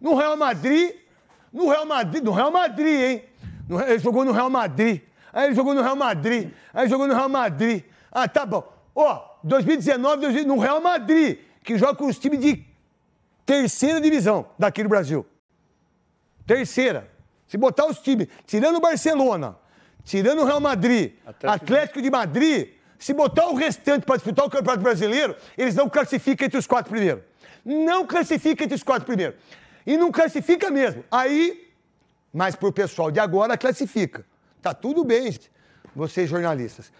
No Real Madrid, no Real Madrid, no Real Madrid, hein? No, ele jogou no Real Madrid. Aí ele jogou no Real Madrid. Aí jogou no Real Madrid. Ah, tá bom. Ó, oh, 2019, 2019, no Real Madrid, que joga com os times de terceira divisão daqui do Brasil. Terceira. Se botar os times, tirando o Barcelona, tirando o Real Madrid, Atlético, Atlético de Madrid, se botar o restante para disputar o Campeonato Brasileiro, eles não classificam entre os quatro primeiros. Não classificam entre os quatro primeiros. E não classifica mesmo. Aí, mas pro pessoal de agora classifica. Tá tudo bem, vocês jornalistas.